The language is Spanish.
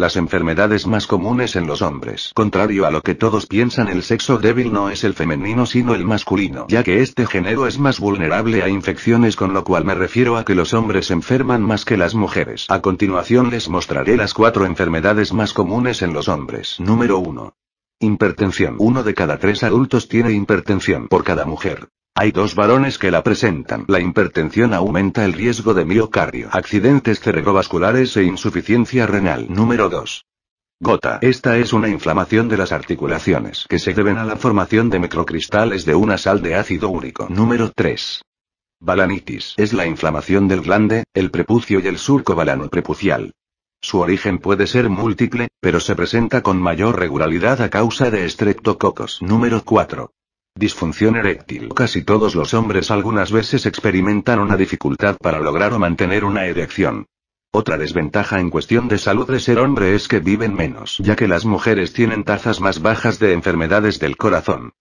Las enfermedades más comunes en los hombres. Contrario a lo que todos piensan, el sexo débil no es el femenino sino el masculino, ya que este género es más vulnerable a infecciones, con lo cual me refiero a que los hombres enferman más que las mujeres. A continuación les mostraré las cuatro enfermedades más comunes en los hombres. Número 1. Hipertensión. Uno de cada tres adultos tiene hipertensión por cada mujer. Hay dos varones que la presentan. La hipertensión aumenta el riesgo de miocardio, accidentes cerebrovasculares e insuficiencia renal. Número 2. Gota. Esta es una inflamación de las articulaciones que se deben a la formación de microcristales de una sal de ácido úrico. Número 3. Balanitis. Es la inflamación del glande, el prepucio y el surco balano-prepucial. Su origen puede ser múltiple, pero se presenta con mayor regularidad a causa de estreptococos. Número 4. Disfunción eréctil. Casi todos los hombres algunas veces experimentan una dificultad para lograr o mantener una erección. Otra desventaja en cuestión de salud de ser hombre es que viven menos, ya que las mujeres tienen tasas más bajas de enfermedades del corazón.